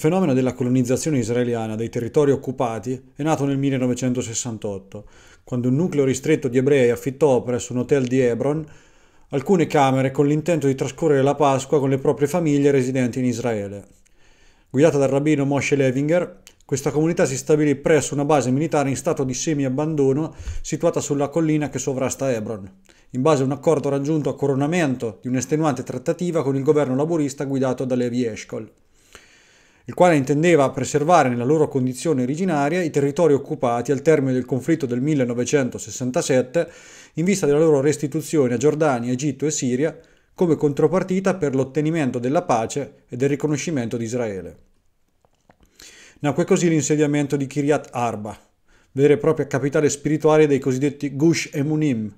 Il fenomeno della colonizzazione israeliana dei territori occupati è nato nel 1968, quando un nucleo ristretto di ebrei affittò presso un hotel di Hebron alcune camere con l'intento di trascorrere la Pasqua con le proprie famiglie residenti in Israele. Guidata dal rabbino Moshe Levinger, questa comunità si stabilì presso una base militare in stato di semi-abbandono situata sulla collina che sovrasta Hebron, in base a un accordo raggiunto a coronamento di un'estenuante trattativa con il governo laburista guidato da Levi Eshkol il quale intendeva preservare nella loro condizione originaria i territori occupati al termine del conflitto del 1967 in vista della loro restituzione a Giordania, Egitto e Siria come contropartita per l'ottenimento della pace e del riconoscimento di Israele. Nacque così l'insediamento di Kiryat Arba, vera e propria capitale spirituale dei cosiddetti Gush Emunim,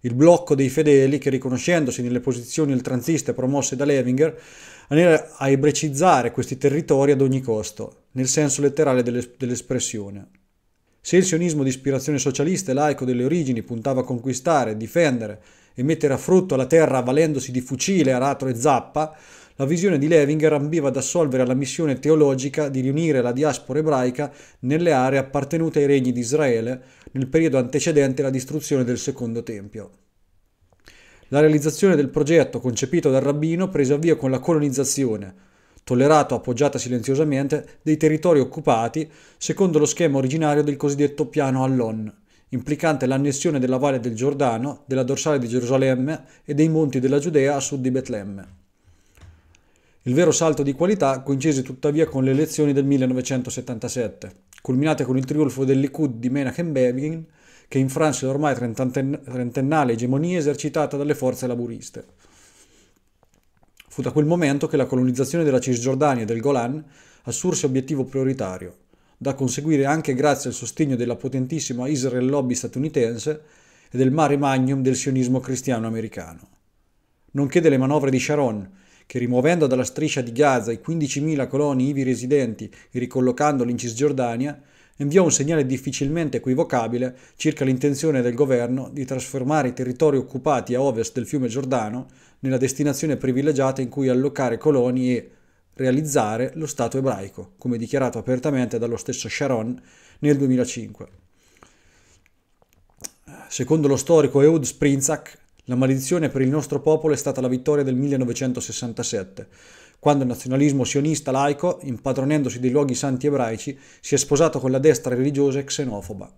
il blocco dei fedeli che riconoscendosi nelle posizioni oltranziste promosse da Levinger andare a ebrecizzare questi territori ad ogni costo, nel senso letterale dell'espressione. Se il sionismo di ispirazione socialista e laico delle origini puntava a conquistare, difendere e mettere a frutto la terra avvalendosi di fucile, aratro e zappa, la visione di Levinger ambiva ad assolvere alla missione teologica di riunire la diaspora ebraica nelle aree appartenute ai regni di Israele nel periodo antecedente alla distruzione del Secondo Tempio. La realizzazione del progetto concepito dal rabbino prese avvio con la colonizzazione, tollerato appoggiata silenziosamente, dei territori occupati secondo lo schema originario del cosiddetto piano Allon, implicante l'annessione della valle del Giordano, della dorsale di Gerusalemme e dei monti della Giudea a sud di Betlemme. Il vero salto di qualità coincise tuttavia con le elezioni del 1977, culminate con il trionfo del Likud di Menachem Begin che infranse l'ormai trentennale egemonia esercitata dalle forze laburiste. Fu da quel momento che la colonizzazione della Cisgiordania e del Golan assurse obiettivo prioritario, da conseguire anche grazie al sostegno della potentissima Israel Lobby statunitense e del mare magnum del sionismo cristiano americano, nonché delle manovre di Sharon, che rimuovendo dalla striscia di Gaza i 15.000 coloni ivi residenti e ricollocandoli in Cisgiordania, inviò un segnale difficilmente equivocabile circa l'intenzione del governo di trasformare i territori occupati a ovest del fiume Giordano nella destinazione privilegiata in cui allocare coloni e realizzare lo Stato ebraico, come dichiarato apertamente dallo stesso Sharon nel 2005. Secondo lo storico Eud Sprinzak, la maledizione per il nostro popolo è stata la vittoria del 1967, quando il nazionalismo sionista laico, impadronendosi dei luoghi santi ebraici, si è sposato con la destra religiosa e xenofoba,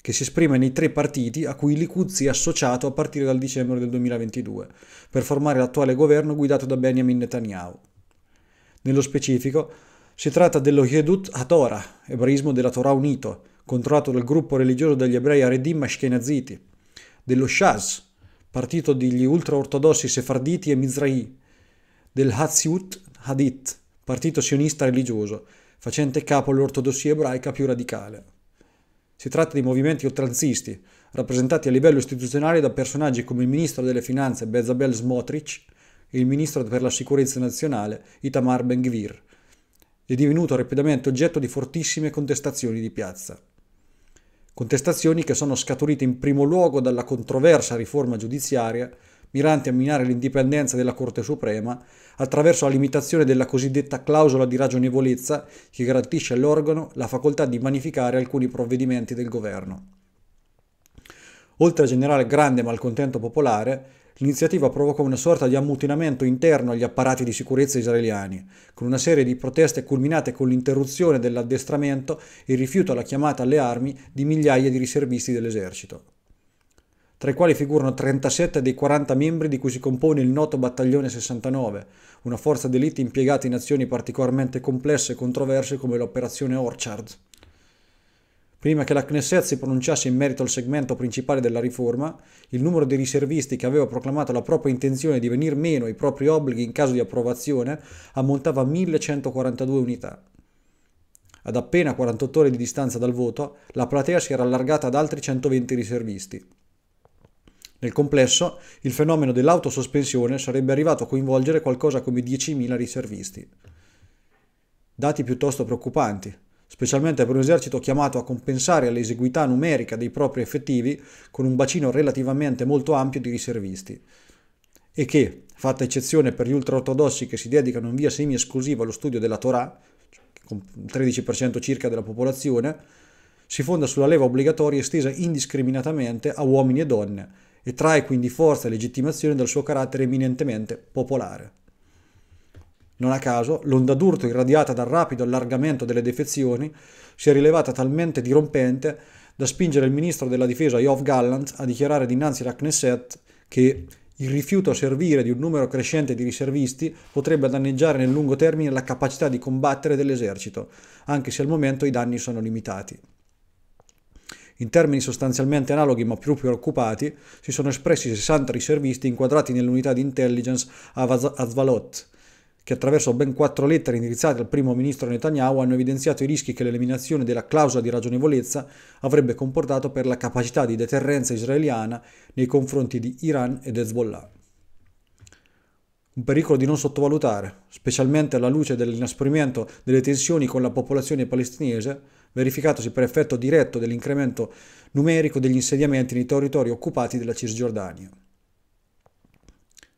che si esprime nei tre partiti a cui Likud si è associato a partire dal dicembre del 2022, per formare l'attuale governo guidato da Benjamin Netanyahu. Nello specifico, si tratta dello Yedut HaTorah, ebraismo della Torah unito, controllato dal gruppo religioso degli ebrei Aredim Ashkenaziti, dello Shaz, partito degli ultraortodossi sefarditi e Mizrahi, del Haziut Hadith, partito sionista religioso, facente capo all'ortodossia ebraica più radicale. Si tratta di movimenti oltranzisti, rappresentati a livello istituzionale da personaggi come il ministro delle finanze Bezabel Smotrich e il ministro per la sicurezza nazionale Itamar Ben-Gvir, è divenuto rapidamente oggetto di fortissime contestazioni di piazza. Contestazioni che sono scaturite in primo luogo dalla controversa riforma giudiziaria miranti a minare l'indipendenza della Corte Suprema attraverso la limitazione della cosiddetta clausola di ragionevolezza che garantisce all'organo la facoltà di vanificare alcuni provvedimenti del governo. Oltre a generare grande malcontento popolare, l'iniziativa provocò una sorta di ammutinamento interno agli apparati di sicurezza israeliani, con una serie di proteste culminate con l'interruzione dell'addestramento e il rifiuto alla chiamata alle armi di migliaia di riservisti dell'esercito tra i quali figurano 37 dei 40 membri di cui si compone il noto Battaglione 69, una forza d'elite impiegata in azioni particolarmente complesse e controverse come l'operazione Orchard. Prima che la Knesset si pronunciasse in merito al segmento principale della riforma, il numero di riservisti che aveva proclamato la propria intenzione di venir meno ai propri obblighi in caso di approvazione ammontava a 1142 unità. Ad appena 48 ore di distanza dal voto, la platea si era allargata ad altri 120 riservisti. Nel complesso, il fenomeno dell'autosospensione sarebbe arrivato a coinvolgere qualcosa come 10.000 riservisti. Dati piuttosto preoccupanti, specialmente per un esercito chiamato a compensare l'eseguità numerica dei propri effettivi con un bacino relativamente molto ampio di riservisti, e che, fatta eccezione per gli ultraortodossi che si dedicano in via semi-esclusiva allo studio della Torah, con il 13% circa della popolazione, si fonda sulla leva obbligatoria estesa indiscriminatamente a uomini e donne, e trae quindi forza e legittimazione dal suo carattere eminentemente popolare. Non a caso, l'onda d'urto irradiata dal rapido allargamento delle defezioni si è rilevata talmente dirompente da spingere il ministro della difesa Yov Gallant a dichiarare dinanzi alla Knesset che il rifiuto a servire di un numero crescente di riservisti potrebbe danneggiare nel lungo termine la capacità di combattere dell'esercito, anche se al momento i danni sono limitati. In termini sostanzialmente analoghi ma più preoccupati, si sono espressi 60 riservisti inquadrati nell'unità di intelligence Azvalot, che attraverso ben quattro lettere indirizzate al primo ministro Netanyahu hanno evidenziato i rischi che l'eliminazione della clausola di ragionevolezza avrebbe comportato per la capacità di deterrenza israeliana nei confronti di Iran ed Hezbollah un pericolo di non sottovalutare, specialmente alla luce dell'inasprimento delle tensioni con la popolazione palestinese verificatosi per effetto diretto dell'incremento numerico degli insediamenti nei territori occupati della Cisgiordania.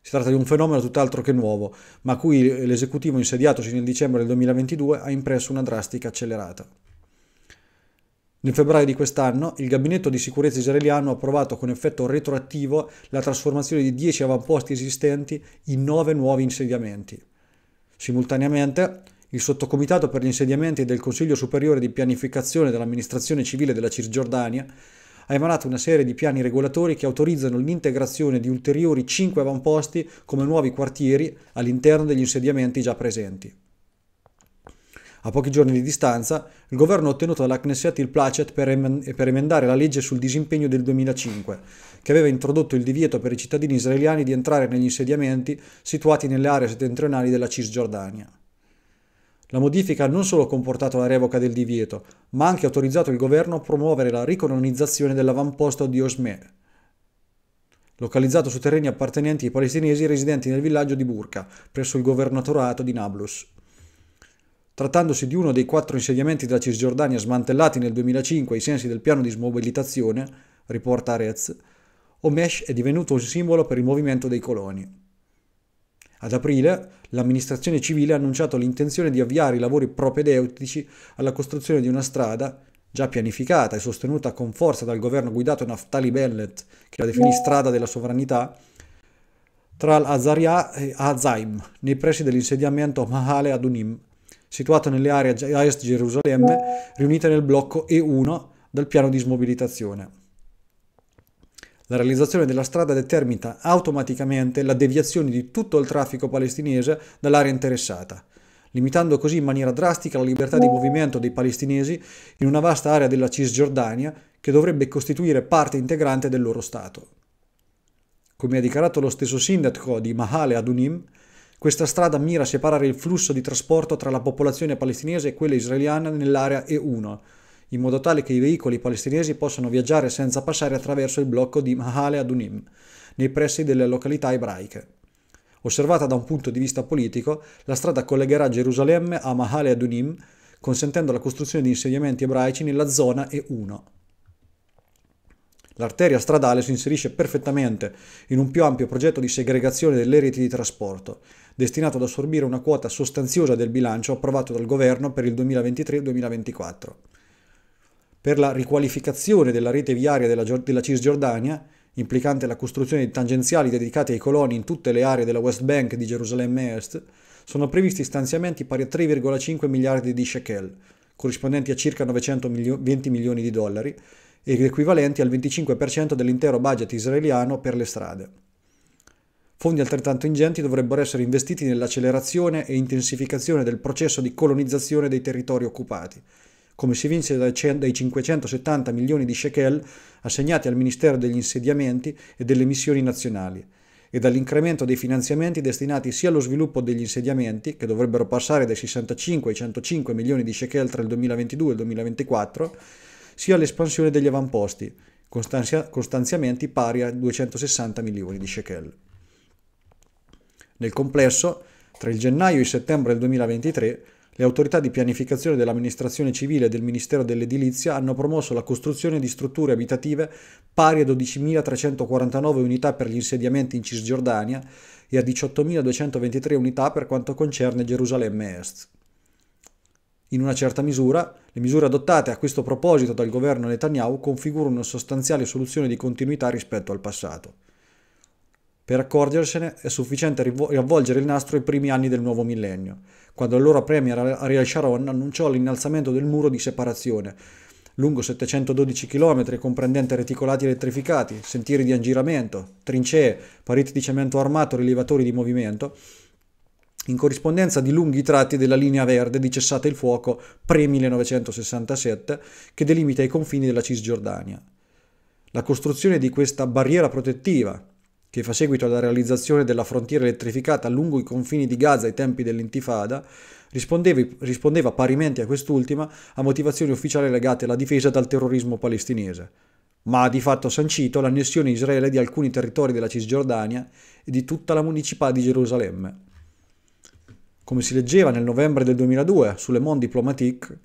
Si tratta di un fenomeno tutt'altro che nuovo, ma cui l'esecutivo insediatosi nel dicembre del 2022 ha impresso una drastica accelerata. Nel febbraio di quest'anno il Gabinetto di sicurezza israeliano ha approvato con effetto retroattivo la trasformazione di 10 avamposti esistenti in 9 nuovi insediamenti. Simultaneamente, il sottocomitato per gli insediamenti del Consiglio Superiore di Pianificazione dell'Amministrazione Civile della Cisgiordania ha emanato una serie di piani regolatori che autorizzano l'integrazione di ulteriori 5 avamposti come nuovi quartieri all'interno degli insediamenti già presenti. A pochi giorni di distanza, il governo ha ottenuto dalla Knesset il placet per, emendare la legge sul disimpegno del 2005, che aveva introdotto il divieto per i cittadini israeliani di entrare negli insediamenti situati nelle aree settentrionali della Cisgiordania. La modifica ha non solo comportato la revoca del divieto, ma ha anche autorizzato il governo a promuovere la ricolonizzazione dell'avamposto di Osme, localizzato su terreni appartenenti ai palestinesi residenti nel villaggio di Burka, presso il governatorato di Nablus. Trattandosi di uno dei quattro insediamenti della Cisgiordania smantellati nel 2005 ai sensi del piano di smobilitazione, riporta Arez, Omesh è divenuto un simbolo per il movimento dei coloni. Ad aprile l'amministrazione civile ha annunciato l'intenzione di avviare i lavori propedeutici alla costruzione di una strada già pianificata e sostenuta con forza dal governo guidato Naftali Bennett, che la definì strada della sovranità, tra Al-Azariya e Azaim, nei pressi dell'insediamento Mahale Adunim, situato nelle aree a est Gerusalemme, riunite nel blocco E1 dal piano di smobilitazione. La realizzazione della strada determina automaticamente la deviazione di tutto il traffico palestinese dall'area interessata, limitando così in maniera drastica la libertà di movimento dei palestinesi in una vasta area della Cisgiordania che dovrebbe costituire parte integrante del loro Stato. Come ha dichiarato lo stesso sindaco di Mahale Adunim, questa strada mira a separare il flusso di trasporto tra la popolazione palestinese e quella israeliana nell'area E1, in modo tale che i veicoli palestinesi possano viaggiare senza passare attraverso il blocco di Mahale Adunim, nei pressi delle località ebraiche. Osservata da un punto di vista politico, la strada collegherà Gerusalemme a Mahale Adunim, consentendo la costruzione di insediamenti ebraici nella zona E1. L'arteria stradale si inserisce perfettamente in un più ampio progetto di segregazione delle reti di trasporto, destinato ad assorbire una quota sostanziosa del bilancio approvato dal governo per il 2023-2024 per la riqualificazione della rete viaria della, della Cisgiordania, implicante la costruzione di tangenziali dedicate ai coloni in tutte le aree della West Bank di Gerusalemme Est, sono previsti stanziamenti pari a 3,5 miliardi di shekel, corrispondenti a circa 920 milioni di dollari, ed equivalenti al 25% dell'intero budget israeliano per le strade. Fondi altrettanto ingenti dovrebbero essere investiti nell'accelerazione e intensificazione del processo di colonizzazione dei territori occupati, come si vinse dai 570 milioni di shekel assegnati al Ministero degli Insediamenti e delle Missioni Nazionali e dall'incremento dei finanziamenti destinati sia allo sviluppo degli insediamenti, che dovrebbero passare dai 65 ai 105 milioni di shekel tra il 2022 e il 2024, sia all'espansione degli avamposti, con stanziamenti pari a 260 milioni di shekel. Nel complesso, tra il gennaio e il settembre del 2023, le autorità di pianificazione dell'amministrazione civile e del Ministero dell'Edilizia hanno promosso la costruzione di strutture abitative pari a 12.349 unità per gli insediamenti in Cisgiordania e a 18.223 unità per quanto concerne Gerusalemme Est. In una certa misura, le misure adottate a questo proposito dal governo Netanyahu configurano una sostanziale soluzione di continuità rispetto al passato. Per accorgersene è sufficiente riavvolgere il nastro ai primi anni del nuovo millennio, quando allora premier Ariel Sharon annunciò l'innalzamento del muro di separazione, lungo 712 km comprendente reticolati elettrificati, sentieri di angiramento, trincee, pareti di cemento armato, rilevatori di movimento, in corrispondenza di lunghi tratti della linea verde di cessate il fuoco pre-1967 che delimita i confini della Cisgiordania. La costruzione di questa barriera protettiva, che fa seguito alla realizzazione della frontiera elettrificata lungo i confini di Gaza ai tempi dell'intifada, rispondeva parimenti a quest'ultima a motivazioni ufficiali legate alla difesa dal terrorismo palestinese, ma ha di fatto sancito l'annessione Israele di alcuni territori della Cisgiordania e di tutta la municipalità di Gerusalemme. Come si leggeva nel novembre del 2002 sulle Monde Diplomatique,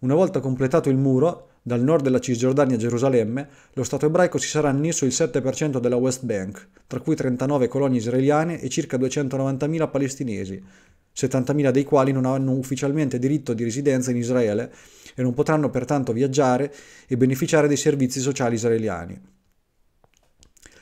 una volta completato il muro, dal nord della Cisgiordania a Gerusalemme, lo Stato ebraico si sarà annesso il 7% della West Bank, tra cui 39 colonie israeliane e circa 290.000 palestinesi, 70.000 dei quali non hanno ufficialmente diritto di residenza in Israele e non potranno pertanto viaggiare e beneficiare dei servizi sociali israeliani.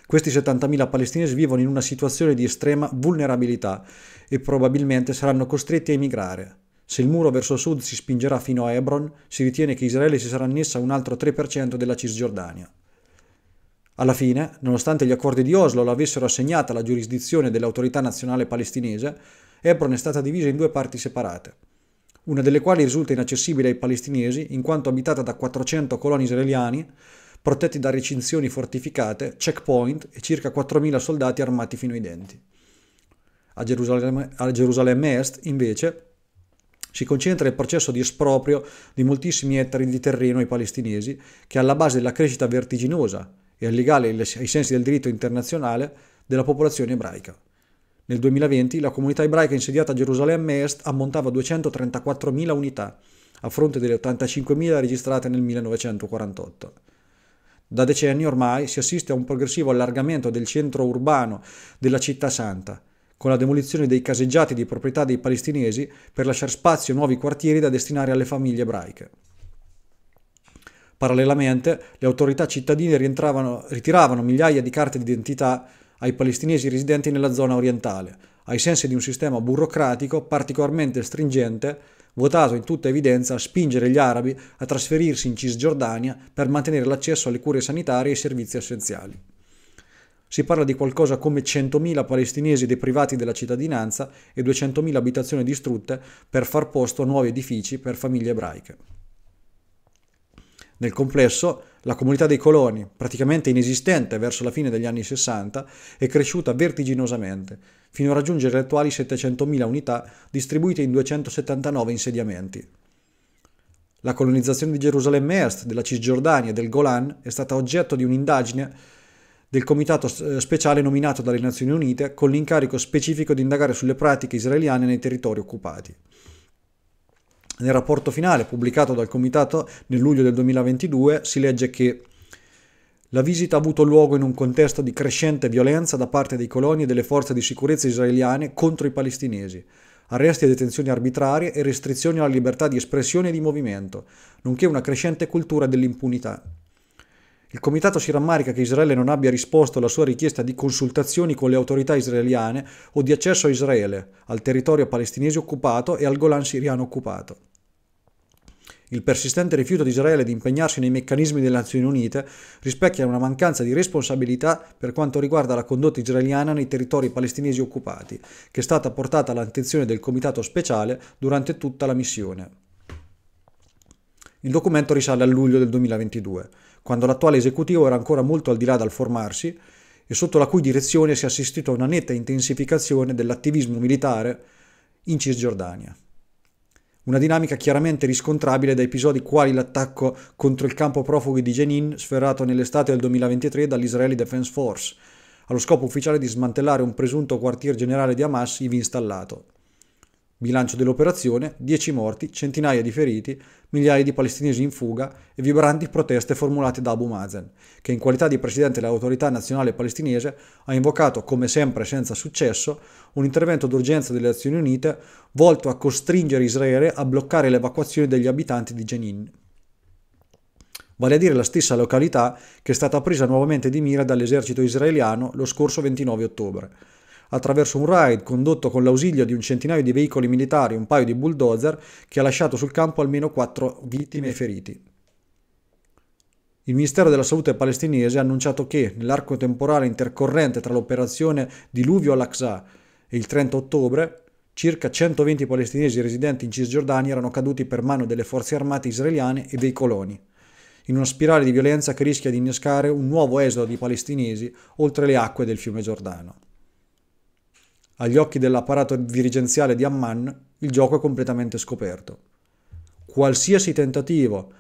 Questi 70.000 palestinesi vivono in una situazione di estrema vulnerabilità e probabilmente saranno costretti a emigrare. Se il muro verso sud si spingerà fino a Hebron, si ritiene che Israele si sarà annessa un altro 3% della Cisgiordania. Alla fine, nonostante gli accordi di Oslo l'avessero assegnata alla giurisdizione dell'autorità nazionale palestinese, Hebron è stata divisa in due parti separate, una delle quali risulta inaccessibile ai palestinesi in quanto abitata da 400 coloni israeliani, protetti da recinzioni fortificate, checkpoint e circa 4.000 soldati armati fino ai denti. A Gerusalemme, a Gerusalemme Est, invece, si concentra il processo di esproprio di moltissimi ettari di terreno ai palestinesi, che è alla base della crescita vertiginosa e illegale ai sensi del diritto internazionale della popolazione ebraica. Nel 2020 la comunità ebraica insediata a Gerusalemme Est ammontava 234.000 unità, a fronte delle 85.000 registrate nel 1948. Da decenni ormai si assiste a un progressivo allargamento del centro urbano della città santa, con la demolizione dei caseggiati di proprietà dei palestinesi per lasciare spazio a nuovi quartieri da destinare alle famiglie ebraiche. Parallelamente, le autorità cittadine ritiravano migliaia di carte d'identità ai palestinesi residenti nella zona orientale, ai sensi di un sistema burocratico particolarmente stringente, votato in tutta evidenza a spingere gli arabi a trasferirsi in Cisgiordania per mantenere l'accesso alle cure sanitarie e ai servizi essenziali. Si parla di qualcosa come 100.000 palestinesi deprivati della cittadinanza e 200.000 abitazioni distrutte per far posto a nuovi edifici per famiglie ebraiche. Nel complesso, la comunità dei coloni, praticamente inesistente verso la fine degli anni 60, è cresciuta vertiginosamente, fino a raggiungere le attuali 700.000 unità distribuite in 279 insediamenti. La colonizzazione di Gerusalemme Est, della Cisgiordania e del Golan è stata oggetto di un'indagine del comitato eh, speciale nominato dalle Nazioni Unite con l'incarico specifico di indagare sulle pratiche israeliane nei territori occupati. Nel rapporto finale pubblicato dal comitato nel luglio del 2022 si legge che la visita ha avuto luogo in un contesto di crescente violenza da parte dei coloni e delle forze di sicurezza israeliane contro i palestinesi, arresti e detenzioni arbitrarie e restrizioni alla libertà di espressione e di movimento, nonché una crescente cultura dell'impunità. Il comitato si rammarica che Israele non abbia risposto alla sua richiesta di consultazioni con le autorità israeliane o di accesso a Israele, al territorio palestinese occupato e al Golan siriano occupato. Il persistente rifiuto di Israele di impegnarsi nei meccanismi delle Nazioni Unite rispecchia una mancanza di responsabilità per quanto riguarda la condotta israeliana nei territori palestinesi occupati, che è stata portata all'attenzione del Comitato speciale durante tutta la missione. Il documento risale a luglio del 2022 quando l'attuale esecutivo era ancora molto al di là dal formarsi e sotto la cui direzione si è assistito a una netta intensificazione dell'attivismo militare in Cisgiordania. Una dinamica chiaramente riscontrabile da episodi quali l'attacco contro il campo profughi di Jenin sferrato nell'estate del 2023 dall'Israeli Defense Force, allo scopo ufficiale di smantellare un presunto quartier generale di Hamas ivi installato. Bilancio dell'operazione, 10 morti, centinaia di feriti, migliaia di palestinesi in fuga e vibranti proteste formulate da Abu Mazen, che in qualità di presidente dell'autorità nazionale palestinese ha invocato, come sempre senza successo, un intervento d'urgenza delle Nazioni Unite volto a costringere Israele a bloccare l'evacuazione degli abitanti di Jenin. Vale a dire la stessa località che è stata presa nuovamente di mira dall'esercito israeliano lo scorso 29 ottobre attraverso un raid condotto con l'ausilio di un centinaio di veicoli militari e un paio di bulldozer che ha lasciato sul campo almeno quattro vittime e feriti. Il Ministero della Salute palestinese ha annunciato che, nell'arco temporale intercorrente tra l'operazione Diluvio all'Aqsa e il 30 ottobre, circa 120 palestinesi residenti in Cisgiordania erano caduti per mano delle forze armate israeliane e dei coloni, in una spirale di violenza che rischia di innescare un nuovo esodo di palestinesi oltre le acque del fiume Giordano. Agli occhi dell'apparato dirigenziale di Amman, il gioco è completamente scoperto. Qualsiasi tentativo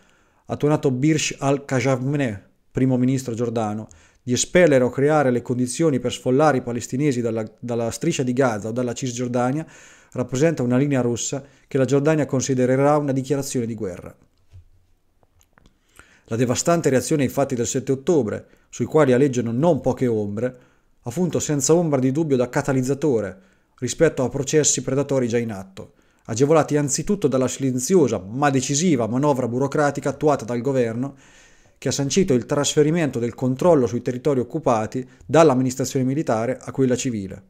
ha tuonato Birsh al-Kajavmeh, primo ministro giordano, di espellere o creare le condizioni per sfollare i palestinesi dalla, dalla striscia di Gaza o dalla Cisgiordania rappresenta una linea rossa che la Giordania considererà una dichiarazione di guerra. La devastante reazione ai fatti del 7 ottobre, sui quali alleggiano non poche ombre, appunto senza ombra di dubbio da catalizzatore rispetto a processi predatori già in atto, agevolati anzitutto dalla silenziosa ma decisiva manovra burocratica attuata dal governo che ha sancito il trasferimento del controllo sui territori occupati dall'amministrazione militare a quella civile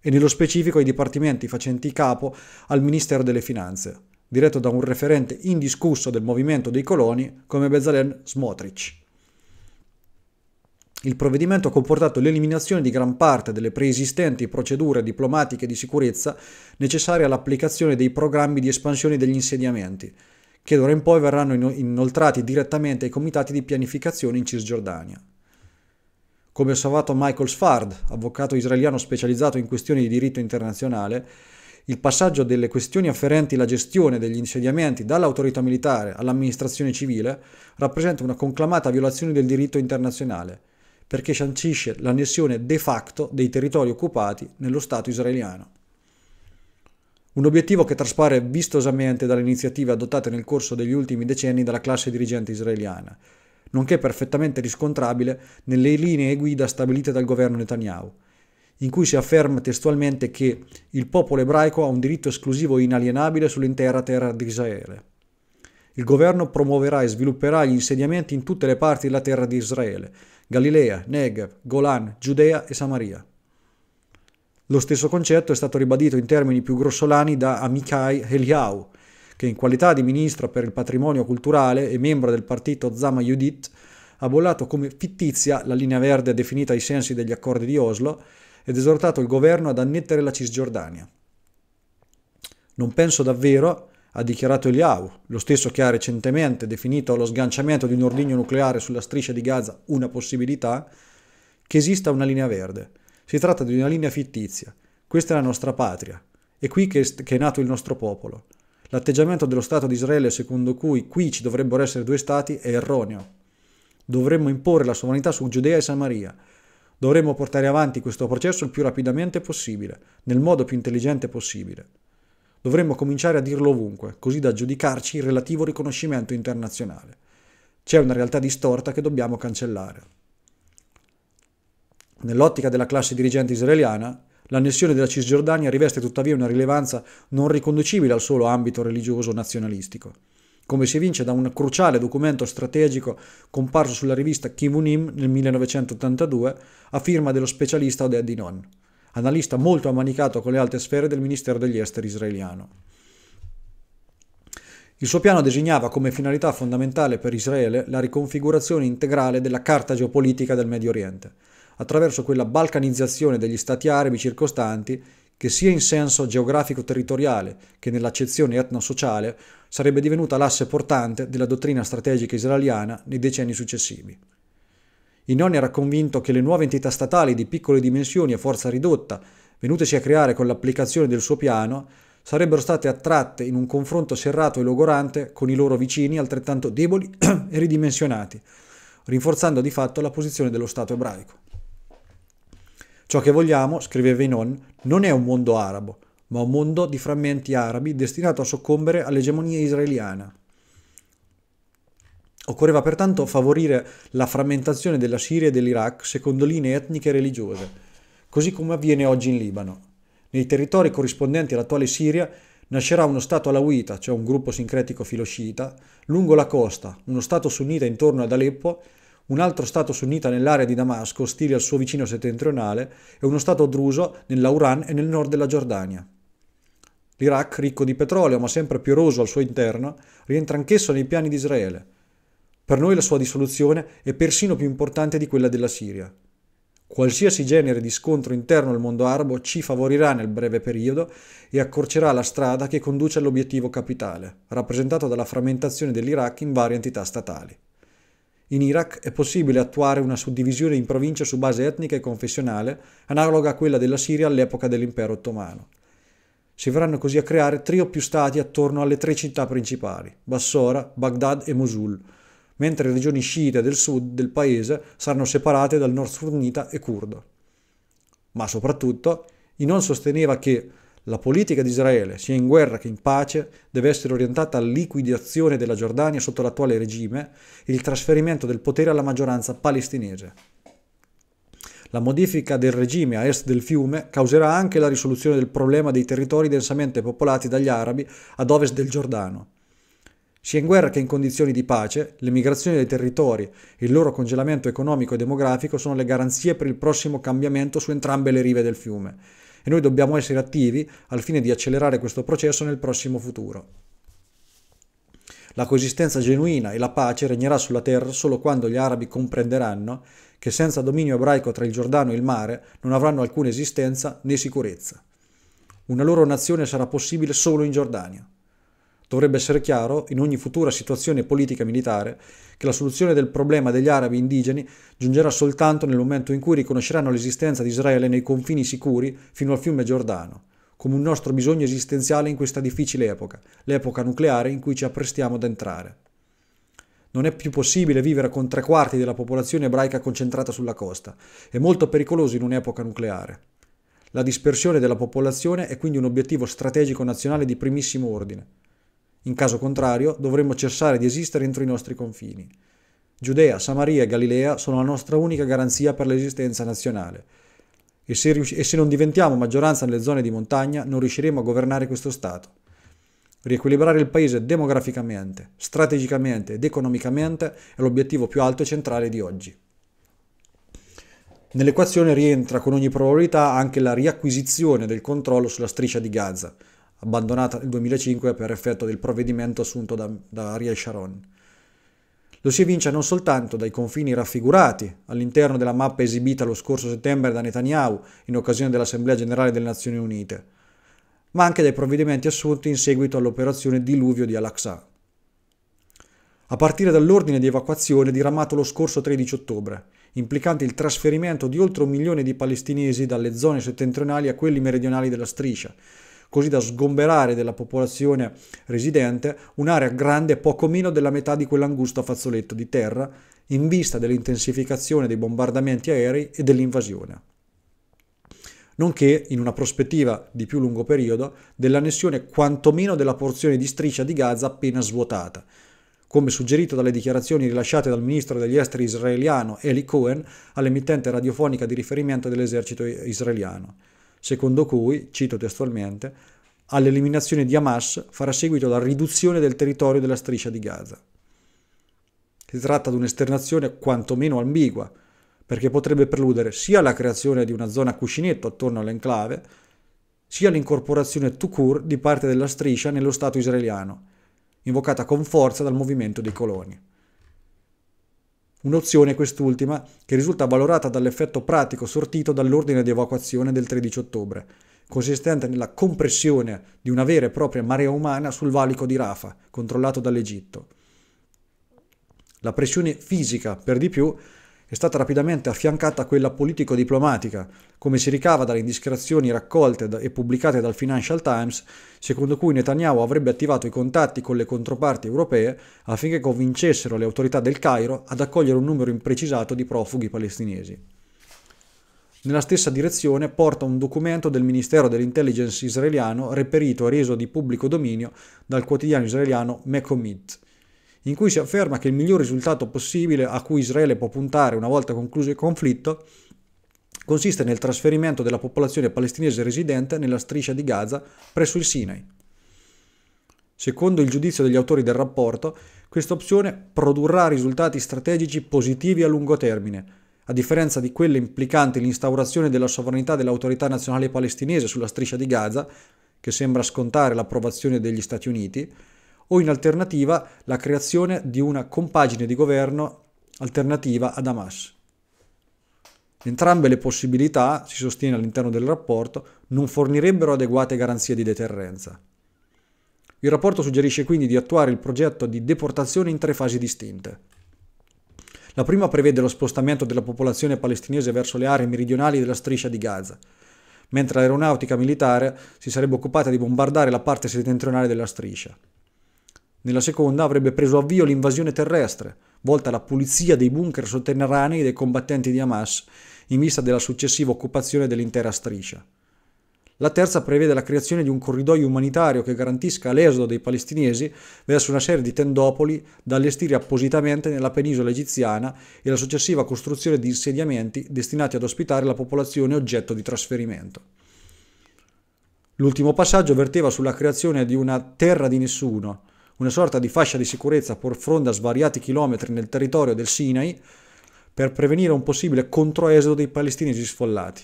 e nello specifico ai dipartimenti facenti capo al Ministero delle Finanze, diretto da un referente indiscusso del movimento dei coloni come Bezalel Smotrich. Il provvedimento ha comportato l'eliminazione di gran parte delle preesistenti procedure diplomatiche di sicurezza necessarie all'applicazione dei programmi di espansione degli insediamenti, che d'ora in poi verranno inoltrati direttamente ai comitati di pianificazione in Cisgiordania. Come osservato Michael Sfard, avvocato israeliano specializzato in questioni di diritto internazionale, il passaggio delle questioni afferenti alla gestione degli insediamenti dall'autorità militare all'amministrazione civile rappresenta una conclamata violazione del diritto internazionale perché sancisce l'annessione de facto dei territori occupati nello Stato israeliano. Un obiettivo che traspare vistosamente dalle iniziative adottate nel corso degli ultimi decenni dalla classe dirigente israeliana, nonché perfettamente riscontrabile nelle linee guida stabilite dal governo Netanyahu, in cui si afferma testualmente che il popolo ebraico ha un diritto esclusivo e inalienabile sull'intera terra di Israele. Il governo promuoverà e svilupperà gli insediamenti in tutte le parti della terra di Israele, Galilea, Negev, Golan, Giudea e Samaria. Lo stesso concetto è stato ribadito in termini più grossolani da Amikai Eliau, che in qualità di ministro per il patrimonio culturale e membro del partito Zama Yudit ha bollato come fittizia la linea verde definita ai sensi degli accordi di Oslo ed esortato il governo ad annettere la Cisgiordania. Non penso davvero ha dichiarato Eliau, lo stesso che ha recentemente definito lo sganciamento di un ordigno nucleare sulla striscia di Gaza una possibilità, che esista una linea verde. Si tratta di una linea fittizia. Questa è la nostra patria. È qui che è nato il nostro popolo. L'atteggiamento dello Stato di Israele secondo cui qui ci dovrebbero essere due Stati è erroneo. Dovremmo imporre la sovranità su Giudea e Samaria. Dovremmo portare avanti questo processo il più rapidamente possibile, nel modo più intelligente possibile. Dovremmo cominciare a dirlo ovunque, così da giudicarci il relativo riconoscimento internazionale. C'è una realtà distorta che dobbiamo cancellare. Nell'ottica della classe dirigente israeliana, l'annessione della Cisgiordania riveste tuttavia una rilevanza non riconducibile al solo ambito religioso nazionalistico, come si evince da un cruciale documento strategico comparso sulla rivista Kivunim nel 1982 a firma dello specialista Oded Dinon analista molto ammanicato con le alte sfere del Ministero degli Esteri israeliano. Il suo piano designava come finalità fondamentale per Israele la riconfigurazione integrale della carta geopolitica del Medio Oriente, attraverso quella balcanizzazione degli stati arabi circostanti che sia in senso geografico-territoriale che nell'accezione etno-sociale sarebbe divenuta l'asse portante della dottrina strategica israeliana nei decenni successivi. Inoni era convinto che le nuove entità statali di piccole dimensioni e forza ridotta, venutesi a creare con l'applicazione del suo piano, sarebbero state attratte in un confronto serrato e logorante con i loro vicini altrettanto deboli e ridimensionati, rinforzando di fatto la posizione dello Stato ebraico. Ciò che vogliamo, scriveva Inon, non è un mondo arabo, ma un mondo di frammenti arabi destinato a soccombere all'egemonia israeliana. Occorreva pertanto favorire la frammentazione della Siria e dell'Iraq secondo linee etniche e religiose, così come avviene oggi in Libano. Nei territori corrispondenti all'attuale Siria nascerà uno Stato alawita, cioè un gruppo sincretico filoscita, lungo la costa, uno Stato sunnita intorno ad Aleppo, un altro Stato sunnita nell'area di Damasco, ostile al suo vicino settentrionale, e uno Stato druso nell'Auran e nel nord della Giordania. L'Iraq, ricco di petrolio ma sempre più eroso al suo interno, rientra anch'esso nei piani di Israele, per noi la sua dissoluzione è persino più importante di quella della Siria. Qualsiasi genere di scontro interno al mondo arabo ci favorirà nel breve periodo e accorcerà la strada che conduce all'obiettivo capitale, rappresentato dalla frammentazione dell'Iraq in varie entità statali. In Iraq è possibile attuare una suddivisione in province su base etnica e confessionale, analoga a quella della Siria all'epoca dell'impero ottomano. Si verranno così a creare tre o più stati attorno alle tre città principali, Bassora, Baghdad e Mosul, mentre le regioni sciite del sud del paese saranno separate dal nord sunnita e curdo. Ma soprattutto, Inon sosteneva che la politica di Israele, sia in guerra che in pace, deve essere orientata alla liquidazione della Giordania sotto l'attuale regime e il trasferimento del potere alla maggioranza palestinese. La modifica del regime a est del fiume causerà anche la risoluzione del problema dei territori densamente popolati dagli arabi ad ovest del Giordano. Sia in guerra che in condizioni di pace, le migrazioni dei territori e il loro congelamento economico e demografico sono le garanzie per il prossimo cambiamento su entrambe le rive del fiume e noi dobbiamo essere attivi al fine di accelerare questo processo nel prossimo futuro. La coesistenza genuina e la pace regnerà sulla terra solo quando gli arabi comprenderanno che senza dominio ebraico tra il Giordano e il mare non avranno alcuna esistenza né sicurezza. Una loro nazione sarà possibile solo in Giordania. Dovrebbe essere chiaro, in ogni futura situazione politica militare, che la soluzione del problema degli arabi indigeni giungerà soltanto nel momento in cui riconosceranno l'esistenza di Israele nei confini sicuri fino al fiume Giordano, come un nostro bisogno esistenziale in questa difficile epoca, l'epoca nucleare in cui ci apprestiamo ad entrare. Non è più possibile vivere con tre quarti della popolazione ebraica concentrata sulla costa. È molto pericoloso in un'epoca nucleare. La dispersione della popolazione è quindi un obiettivo strategico nazionale di primissimo ordine. In caso contrario, dovremmo cessare di esistere entro i nostri confini. Giudea, Samaria e Galilea sono la nostra unica garanzia per l'esistenza nazionale. E se, rius- e se non diventiamo maggioranza nelle zone di montagna, non riusciremo a governare questo Stato. Riequilibrare il paese demograficamente, strategicamente ed economicamente è l'obiettivo più alto e centrale di oggi. Nell'equazione rientra con ogni probabilità anche la riacquisizione del controllo sulla striscia di Gaza, abbandonata nel 2005 per effetto del provvedimento assunto da, da Ariel Sharon. Lo si evince non soltanto dai confini raffigurati all'interno della mappa esibita lo scorso settembre da Netanyahu in occasione dell'Assemblea Generale delle Nazioni Unite, ma anche dai provvedimenti assunti in seguito all'operazione Diluvio di Al-Aqsa. A partire dall'ordine di evacuazione diramato lo scorso 13 ottobre, implicante il trasferimento di oltre un milione di palestinesi dalle zone settentrionali a quelli meridionali della striscia, così da sgomberare della popolazione residente un'area grande poco meno della metà di quell'angusto fazzoletto di terra in vista dell'intensificazione dei bombardamenti aerei e dell'invasione nonché, in una prospettiva di più lungo periodo, dell'annessione quantomeno della porzione di striscia di Gaza appena svuotata. Come suggerito dalle dichiarazioni rilasciate dal ministro degli esteri israeliano Eli Cohen all'emittente radiofonica di riferimento dell'esercito israeliano secondo cui, cito testualmente, all'eliminazione di Hamas farà seguito la riduzione del territorio della striscia di Gaza. Si tratta di un'esternazione quantomeno ambigua, perché potrebbe preludere sia la creazione di una zona cuscinetto attorno all'enclave, sia l'incorporazione tukur di parte della striscia nello Stato israeliano, invocata con forza dal movimento dei coloni. Un'opzione quest'ultima che risulta valorata dall'effetto pratico sortito dall'ordine di evacuazione del 13 ottobre, consistente nella compressione di una vera e propria marea umana sul valico di Rafa, controllato dall'Egitto. La pressione fisica, per di più, è stata rapidamente affiancata a quella politico-diplomatica, come si ricava dalle indiscrezioni raccolte e pubblicate dal Financial Times, secondo cui Netanyahu avrebbe attivato i contatti con le controparti europee affinché convincessero le autorità del Cairo ad accogliere un numero imprecisato di profughi palestinesi. Nella stessa direzione porta un documento del Ministero dell'Intelligence israeliano reperito e reso di pubblico dominio dal quotidiano israeliano Mekomit, in cui si afferma che il miglior risultato possibile a cui Israele può puntare una volta concluso il conflitto consiste nel trasferimento della popolazione palestinese residente nella striscia di Gaza presso il Sinai. Secondo il giudizio degli autori del rapporto, questa opzione produrrà risultati strategici positivi a lungo termine, a differenza di quelle implicanti l'instaurazione della sovranità dell'autorità nazionale palestinese sulla striscia di Gaza, che sembra scontare l'approvazione degli Stati Uniti, o in alternativa la creazione di una compagine di governo alternativa ad Hamas. Entrambe le possibilità, si sostiene all'interno del rapporto, non fornirebbero adeguate garanzie di deterrenza. Il rapporto suggerisce quindi di attuare il progetto di deportazione in tre fasi distinte. La prima prevede lo spostamento della popolazione palestinese verso le aree meridionali della striscia di Gaza, mentre l'aeronautica militare si sarebbe occupata di bombardare la parte settentrionale della striscia. Nella seconda avrebbe preso avvio l'invasione terrestre, volta alla pulizia dei bunker sotterranei dei combattenti di Hamas in vista della successiva occupazione dell'intera striscia. La terza prevede la creazione di un corridoio umanitario che garantisca l'esodo dei palestinesi verso una serie di tendopoli da allestire appositamente nella penisola egiziana e la successiva costruzione di insediamenti destinati ad ospitare la popolazione oggetto di trasferimento. L'ultimo passaggio verteva sulla creazione di una terra di nessuno, una sorta di fascia di sicurezza por fronte a svariati chilometri nel territorio del Sinai per prevenire un possibile controesodo dei palestinesi sfollati.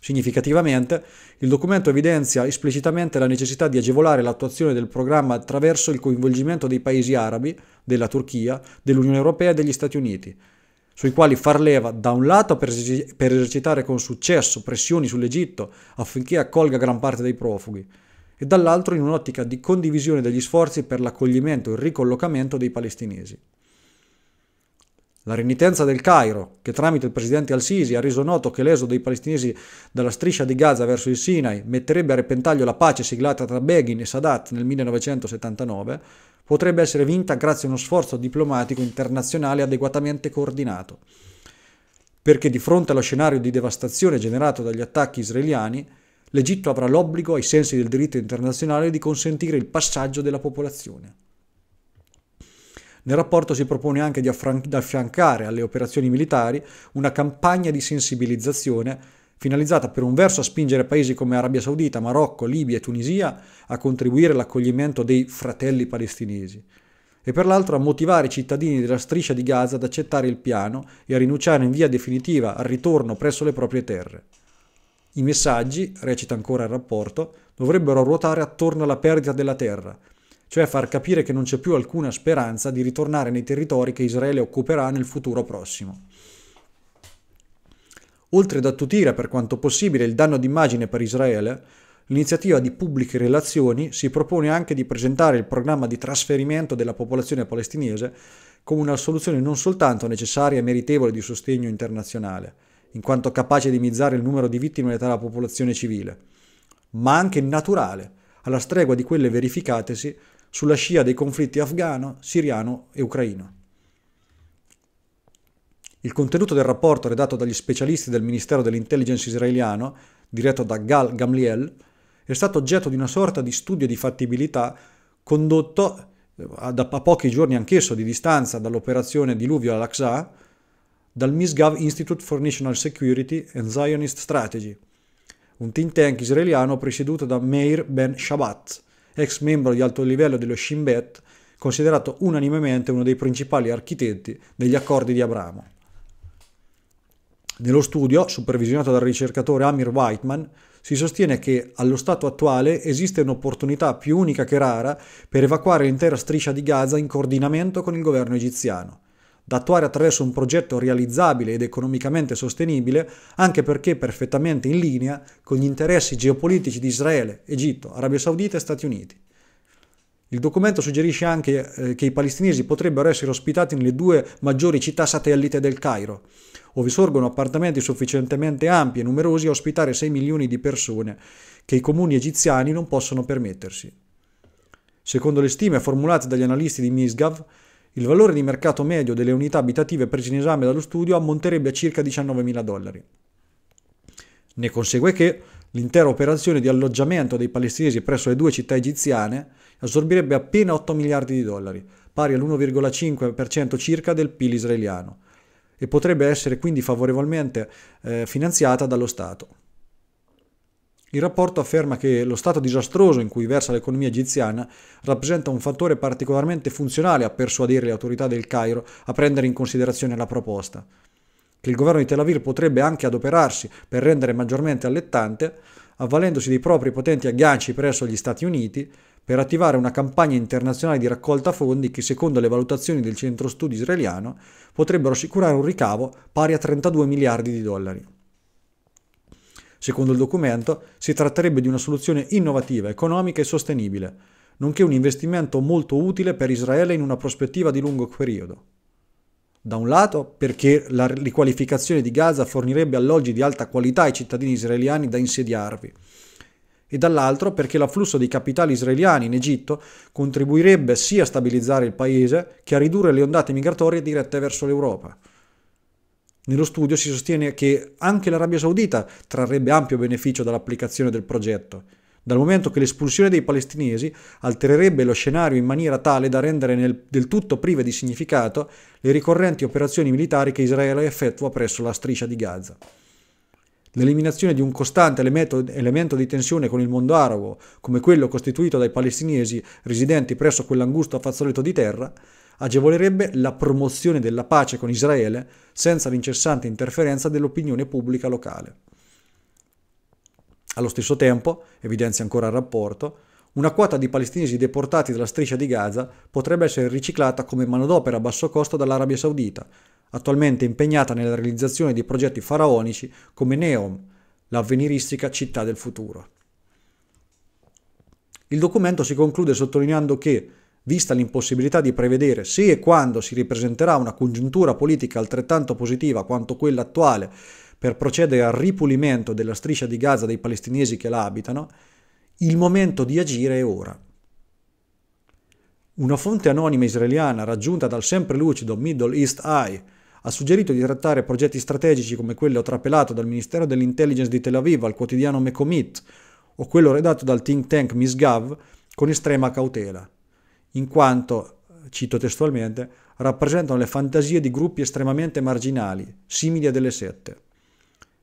Significativamente, il documento evidenzia esplicitamente la necessità di agevolare l'attuazione del programma attraverso il coinvolgimento dei paesi arabi, della Turchia, dell'Unione Europea e degli Stati Uniti, sui quali far leva da un lato per, esercitare con successo pressioni sull'Egitto affinché accolga gran parte dei profughi e dall'altro in un'ottica di condivisione degli sforzi per l'accoglimento e il ricollocamento dei palestinesi. La renitenza del Cairo, che tramite il presidente al-Sisi ha reso noto che l'esodo dei palestinesi dalla striscia di Gaza verso il Sinai metterebbe a repentaglio la pace siglata tra Begin e Sadat nel 1979, potrebbe essere vinta grazie a uno sforzo diplomatico internazionale adeguatamente coordinato. Perché di fronte allo scenario di devastazione generato dagli attacchi israeliani, l'Egitto avrà l'obbligo, ai sensi del diritto internazionale, di consentire il passaggio della popolazione. Nel rapporto si propone anche di affiancare alle operazioni militari una campagna di sensibilizzazione finalizzata per un verso a spingere paesi come Arabia Saudita, Marocco, Libia e Tunisia a contribuire all'accoglimento dei fratelli palestinesi e per l'altro a motivare i cittadini della striscia di Gaza ad accettare il piano e a rinunciare in via definitiva al ritorno presso le proprie terre. I messaggi, recita ancora il rapporto, dovrebbero ruotare attorno alla perdita della terra, cioè far capire che non c'è più alcuna speranza di ritornare nei territori che Israele occuperà nel futuro prossimo. Oltre ad attutire per quanto possibile il danno d'immagine per Israele, l'iniziativa di pubbliche relazioni si propone anche di presentare il programma di trasferimento della popolazione palestinese come una soluzione non soltanto necessaria e meritevole di sostegno internazionale, in quanto capace di mizzare il numero di vittime tra la popolazione civile, ma anche naturale, alla stregua di quelle verificatesi sulla scia dei conflitti afghano, siriano e ucraino. Il contenuto del rapporto redatto dagli specialisti del Ministero dell'Intelligence israeliano, diretto da Gal Gamliel, è stato oggetto di una sorta di studio di fattibilità condotto eh, a pochi giorni anch'esso di distanza dall'operazione Diluvio al-Aqsa, dal Misgav Institute for National Security and Zionist Strategy, un think tank israeliano presieduto da Meir Ben Shabbat, ex membro di alto livello dello Shin Bet, considerato unanimemente uno dei principali architetti degli accordi di Abramo. Nello studio, supervisionato dal ricercatore Amir Whiteman, si sostiene che allo stato attuale esiste un'opportunità più unica che rara per evacuare l'intera striscia di Gaza in coordinamento con il governo egiziano da attuare attraverso un progetto realizzabile ed economicamente sostenibile, anche perché perfettamente in linea con gli interessi geopolitici di Israele, Egitto, Arabia Saudita e Stati Uniti. Il documento suggerisce anche eh, che i palestinesi potrebbero essere ospitati nelle due maggiori città satellite del Cairo, ove sorgono appartamenti sufficientemente ampi e numerosi a ospitare 6 milioni di persone, che i comuni egiziani non possono permettersi. Secondo le stime formulate dagli analisti di Misgav, il valore di mercato medio delle unità abitative prese in esame dallo studio ammonterebbe a circa 19.000 dollari. Ne consegue che l'intera operazione di alloggiamento dei palestinesi presso le due città egiziane assorbirebbe appena 8 miliardi di dollari, pari all'1,5% circa del PIL israeliano, e potrebbe essere quindi favorevolmente eh, finanziata dallo Stato. Il rapporto afferma che lo stato disastroso in cui versa l'economia egiziana rappresenta un fattore particolarmente funzionale a persuadere le autorità del Cairo a prendere in considerazione la proposta. Che il governo di Tel Aviv potrebbe anche adoperarsi per rendere maggiormente allettante, avvalendosi dei propri potenti agganci presso gli Stati Uniti, per attivare una campagna internazionale di raccolta fondi che, secondo le valutazioni del centro studi israeliano, potrebbero assicurare un ricavo pari a 32 miliardi di dollari. Secondo il documento, si tratterebbe di una soluzione innovativa, economica e sostenibile, nonché un investimento molto utile per Israele in una prospettiva di lungo periodo. Da un lato, perché la riqualificazione di Gaza fornirebbe alloggi di alta qualità ai cittadini israeliani da insediarvi, e dall'altro perché l'afflusso dei capitali israeliani in Egitto contribuirebbe sia a stabilizzare il paese che a ridurre le ondate migratorie dirette verso l'Europa. Nello studio si sostiene che anche l'Arabia Saudita trarrebbe ampio beneficio dall'applicazione del progetto, dal momento che l'espulsione dei palestinesi altererebbe lo scenario in maniera tale da rendere nel, del tutto prive di significato le ricorrenti operazioni militari che Israele effettua presso la striscia di Gaza. L'eliminazione di un costante elemento di tensione con il mondo arabo, come quello costituito dai palestinesi residenti presso quell'angusto fazzoletto di terra, agevolerebbe la promozione della pace con Israele senza l'incessante interferenza dell'opinione pubblica locale. Allo stesso tempo, evidenzia ancora il rapporto, una quota di palestinesi deportati dalla striscia di Gaza potrebbe essere riciclata come manodopera a basso costo dall'Arabia Saudita, attualmente impegnata nella realizzazione di progetti faraonici come Neom, l'avveniristica città del futuro. Il documento si conclude sottolineando che vista l'impossibilità di prevedere se e quando si ripresenterà una congiuntura politica altrettanto positiva quanto quella attuale per procedere al ripulimento della striscia di Gaza dei palestinesi che la abitano, il momento di agire è ora. Una fonte anonima israeliana raggiunta dal sempre lucido Middle East Eye ha suggerito di trattare progetti strategici come quello trapelato dal Ministero dell'Intelligence di Tel Aviv al quotidiano Mekomit o quello redatto dal think tank Misgav con estrema cautela in quanto, cito testualmente, rappresentano le fantasie di gruppi estremamente marginali, simili a delle sette.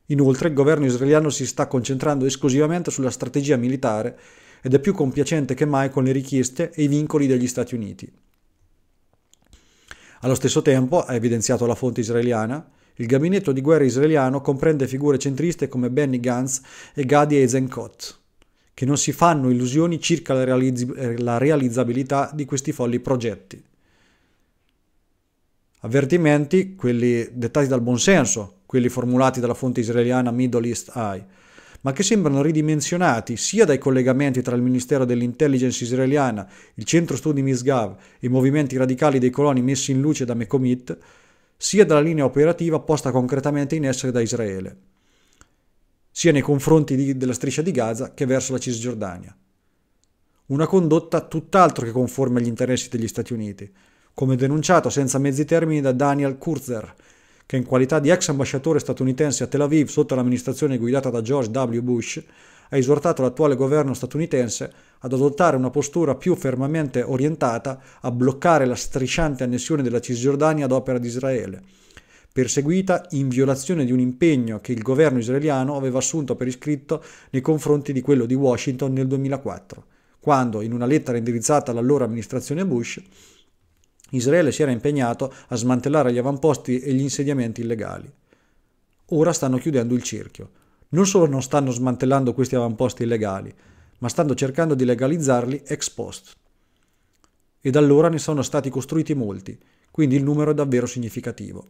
Inoltre il governo israeliano si sta concentrando esclusivamente sulla strategia militare ed è più compiacente che mai con le richieste e i vincoli degli Stati Uniti. Allo stesso tempo, ha evidenziato la fonte israeliana, il gabinetto di guerra israeliano comprende figure centriste come Benny Gantz e Gadi Eisenkot che non si fanno illusioni circa la, realizz- la realizzabilità di questi folli progetti. Avvertimenti, quelli dettati dal buonsenso, quelli formulati dalla fonte israeliana Middle East Eye, ma che sembrano ridimensionati sia dai collegamenti tra il Ministero dell'Intelligence israeliana, il Centro Studi Misgav e i movimenti radicali dei coloni messi in luce da Mekomit, sia dalla linea operativa posta concretamente in essere da Israele sia nei confronti di, della striscia di Gaza che verso la Cisgiordania. Una condotta tutt'altro che conforme agli interessi degli Stati Uniti, come denunciato senza mezzi termini da Daniel Kurzer, che in qualità di ex ambasciatore statunitense a Tel Aviv sotto l'amministrazione guidata da George W. Bush, ha esortato l'attuale governo statunitense ad adottare una postura più fermamente orientata a bloccare la strisciante annessione della Cisgiordania ad opera di Israele, perseguita in violazione di un impegno che il governo israeliano aveva assunto per iscritto nei confronti di quello di Washington nel 2004, quando, in una lettera indirizzata all'allora amministrazione Bush, Israele si era impegnato a smantellare gli avamposti e gli insediamenti illegali. Ora stanno chiudendo il cerchio. Non solo non stanno smantellando questi avamposti illegali, ma stanno cercando di legalizzarli ex post. E da allora ne sono stati costruiti molti, quindi il numero è davvero significativo.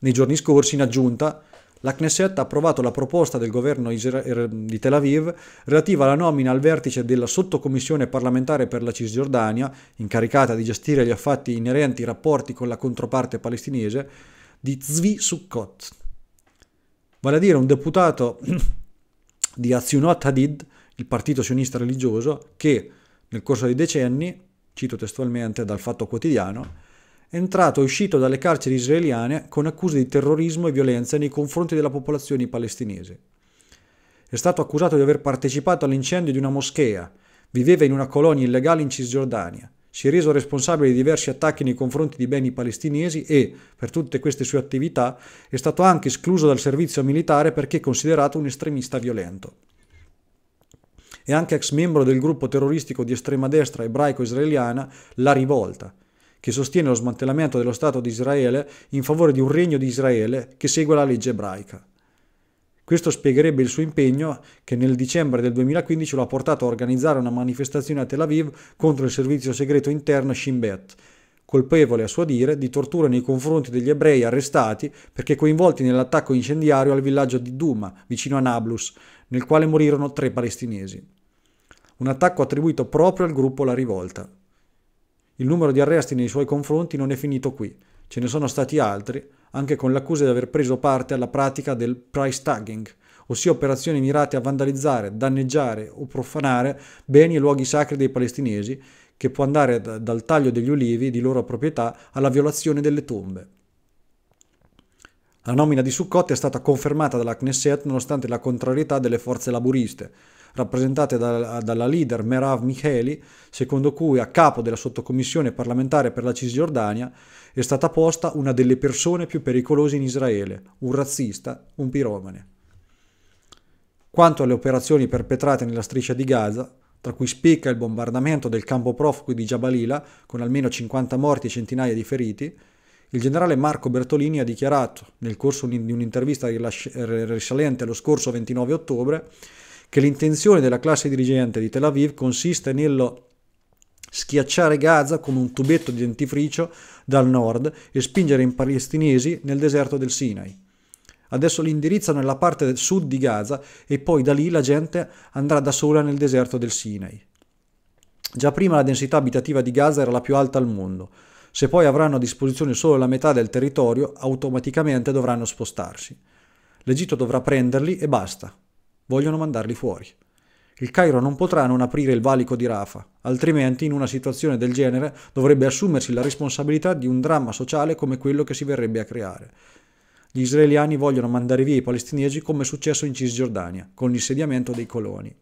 Nei giorni scorsi, in aggiunta, la Knesset ha approvato la proposta del governo er, di Tel Aviv relativa alla nomina al vertice della sottocommissione parlamentare per la Cisgiordania, incaricata di gestire gli affatti inerenti ai rapporti con la controparte palestinese, di Zvi Sukkot. Vale a dire un deputato di Azionot Hadid, il partito sionista religioso, che nel corso dei decenni, cito testualmente dal Fatto Quotidiano, entrato e uscito dalle carceri israeliane con accuse di terrorismo e violenza nei confronti della popolazione palestinese. È stato accusato di aver partecipato all'incendio di una moschea, viveva in una colonia illegale in Cisgiordania, si è reso responsabile di diversi attacchi nei confronti di beni palestinesi e, per tutte queste sue attività, è stato anche escluso dal servizio militare perché considerato un estremista violento. È anche ex membro del gruppo terroristico di estrema destra ebraico-israeliana La Rivolta, che sostiene lo smantellamento dello Stato di Israele in favore di un regno di Israele che segue la legge ebraica. Questo spiegherebbe il suo impegno che nel dicembre del 2015 lo ha portato a organizzare una manifestazione a Tel Aviv contro il servizio segreto interno Shin Bet, colpevole a suo dire di tortura nei confronti degli ebrei arrestati perché coinvolti nell'attacco incendiario al villaggio di Duma, vicino a Nablus, nel quale morirono tre palestinesi. Un attacco attribuito proprio al gruppo La Rivolta. Il numero di arresti nei suoi confronti non è finito qui, ce ne sono stati altri, anche con l'accusa di aver preso parte alla pratica del price tagging, ossia operazioni mirate a vandalizzare, danneggiare o profanare beni e luoghi sacri dei palestinesi, che può andare da, dal taglio degli ulivi di loro proprietà alla violazione delle tombe. La nomina di Sukkot è stata confermata dalla Knesset nonostante la contrarietà delle forze laburiste, rappresentate da, dalla leader Merav Micheli, secondo cui a capo della sottocommissione parlamentare per la Cisgiordania è stata posta una delle persone più pericolose in Israele, un razzista, un piromane. Quanto alle operazioni perpetrate nella striscia di Gaza, tra cui spicca il bombardamento del campo profughi di Jabalila, con almeno 50 morti e centinaia di feriti, il generale Marco Bertolini ha dichiarato, nel corso di un'intervista risalente allo scorso 29 ottobre, che l'intenzione della classe dirigente di Tel Aviv consiste nello schiacciare Gaza come un tubetto di dentifricio dal nord e spingere i palestinesi nel deserto del Sinai. Adesso li indirizzano nella parte del sud di Gaza e poi da lì la gente andrà da sola nel deserto del Sinai. Già prima la densità abitativa di Gaza era la più alta al mondo. Se poi avranno a disposizione solo la metà del territorio, automaticamente dovranno spostarsi. L'Egitto dovrà prenderli e basta. Vogliono mandarli fuori. Il Cairo non potrà non aprire il valico di Rafa, altrimenti in una situazione del genere dovrebbe assumersi la responsabilità di un dramma sociale come quello che si verrebbe a creare. Gli israeliani vogliono mandare via i palestinesi come è successo in Cisgiordania, con l'insediamento dei coloni.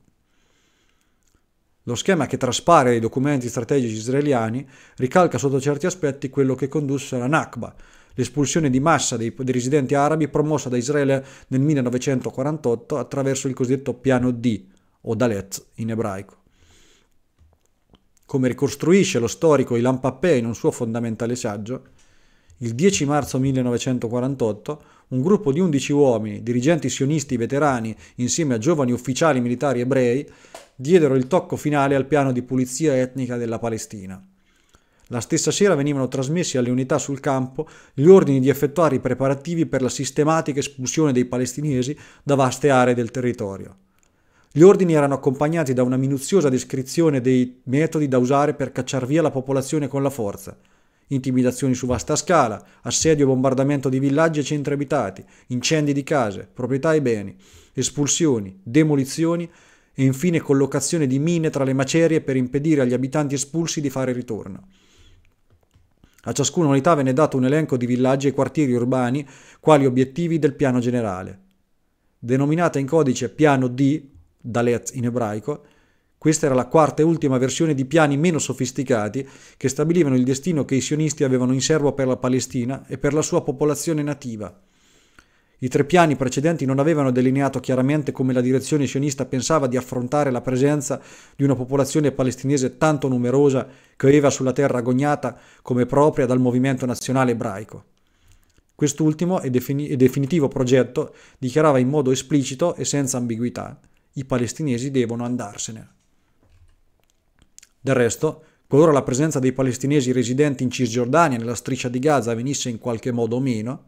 Lo schema che traspare dai documenti strategici israeliani ricalca sotto certi aspetti quello che condusse alla Nakba, l'espulsione di massa dei, dei residenti arabi promossa da Israele nel 1948 attraverso il cosiddetto piano D, o Dalet in ebraico. Come ricostruisce lo storico Ilan Pappé in un suo fondamentale saggio, il 10 marzo 1948 un gruppo di 11 uomini, dirigenti sionisti veterani, insieme a giovani ufficiali militari ebrei, diedero il tocco finale al piano di pulizia etnica della Palestina. La stessa sera venivano trasmessi alle unità sul campo gli ordini di effettuare i preparativi per la sistematica espulsione dei palestinesi da vaste aree del territorio. Gli ordini erano accompagnati da una minuziosa descrizione dei metodi da usare per cacciar via la popolazione con la forza. Intimidazioni su vasta scala, assedio e bombardamento di villaggi e centri abitati, incendi di case, proprietà e beni, espulsioni, demolizioni e infine collocazione di mine tra le macerie per impedire agli abitanti espulsi di fare ritorno. A ciascuna unità venne dato un elenco di villaggi e quartieri urbani quali obiettivi del piano generale. Denominata in codice piano D, Dalet in ebraico, questa era la quarta e ultima versione di piani meno sofisticati che stabilivano il destino che i sionisti avevano in serbo per la Palestina e per la sua popolazione nativa. I tre piani precedenti non avevano delineato chiaramente come la direzione sionista pensava di affrontare la presenza di una popolazione palestinese tanto numerosa che aveva sulla terra agognata come propria dal movimento nazionale ebraico. Quest'ultimo e, defini- e definitivo progetto dichiarava in modo esplicito e senza ambiguità i palestinesi devono andarsene. Del resto, qualora la presenza dei palestinesi residenti in Cisgiordania nella striscia di Gaza venisse in qualche modo meno,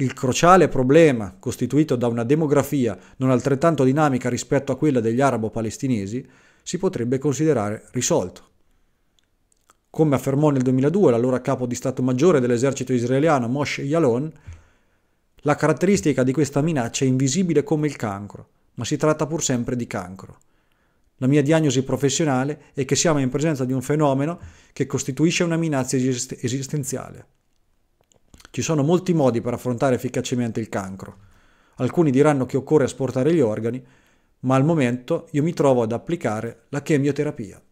il crociale problema, costituito da una demografia non altrettanto dinamica rispetto a quella degli arabo-palestinesi, si potrebbe considerare risolto. Come affermò nel 2002 l'allora capo di Stato Maggiore dell'esercito israeliano Moshe Yalon, la caratteristica di questa minaccia è invisibile come il cancro, ma si tratta pur sempre di cancro. La mia diagnosi professionale è che siamo in presenza di un fenomeno che costituisce una minaccia esistenziale. Ci sono molti modi per affrontare efficacemente il cancro. Alcuni diranno che occorre asportare gli organi, ma al momento io mi trovo ad applicare la chemioterapia.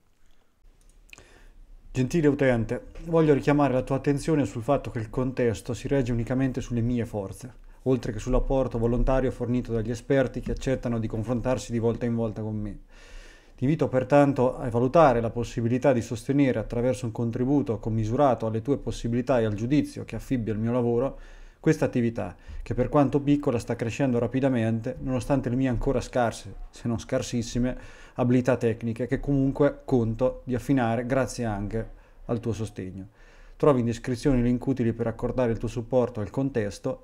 Gentile utente, voglio richiamare la tua attenzione sul fatto che il contesto si regge unicamente sulle mie forze, oltre che sull'apporto volontario fornito dagli esperti che accettano di confrontarsi di volta in volta con me. Ti invito pertanto a valutare la possibilità di sostenere attraverso un contributo commisurato alle tue possibilità e al giudizio che affibbia il mio lavoro questa attività, che per quanto piccola sta crescendo rapidamente, nonostante le mie ancora scarse, se non scarsissime, abilità tecniche, che comunque conto di affinare grazie anche al tuo sostegno. Trovi in descrizione i link utili per accordare il tuo supporto al contesto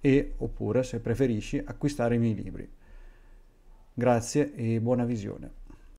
e, oppure, se preferisci, acquistare i miei libri. Grazie e buona visione.